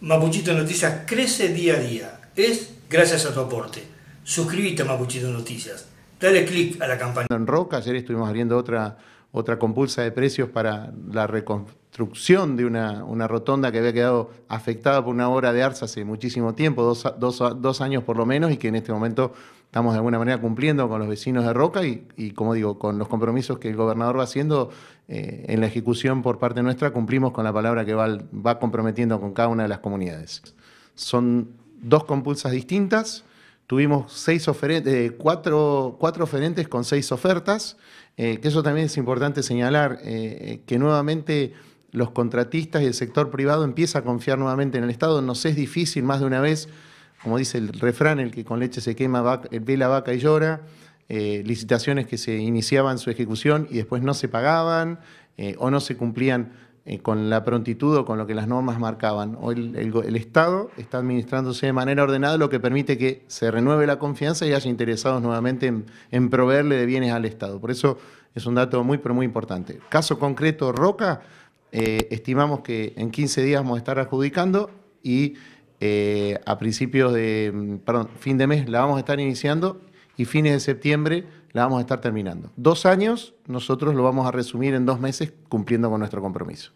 Mapuchito Noticias crece día a día. Es gracias a tu aporte. Suscríbete a Mapuchito Noticias. Dale click a la campaña. En Roca, ayer estuvimos abriendo otra, otra compulsa de precios para la reconstrucción de una, una rotonda que había quedado afectada por una obra de arsa hace muchísimo tiempo, dos años por lo menos, y que en este momento estamos de alguna manera cumpliendo con los vecinos de Roca y, como digo, con los compromisos que el gobernador va haciendo eh, en la ejecución por parte nuestra, cumplimos con la palabra que va, comprometiendo con cada una de las comunidades. Son dos compulsas distintas, tuvimos seis eh, cuatro, cuatro, oferentes con seis ofertas, eh, que eso también es importante señalar, que nuevamente los contratistas y el sector privado empieza a confiar nuevamente en el Estado, nos es difícil más de una vez como dice el refrán, el que con leche se quema ve la vaca y llora, eh, licitaciones que se iniciaban su ejecución y después no se pagaban eh, o no se cumplían eh, con la prontitud o con lo que las normas marcaban. Hoy el, Estado está administrándose de manera ordenada, lo que permite que se renueve la confianza y haya interesados nuevamente en, en proveerle de bienes al Estado. Por eso es un dato muy, pero muy importante. Caso concreto, Roca, estimamos que en 15 días vamos a estar adjudicando y eh, a principios de, mm, fin de mes la vamos a estar iniciando y fines de septiembre la vamos a estar terminando. Dos años, nosotros lo vamos a resumir en dos meses cumpliendo con nuestro compromiso.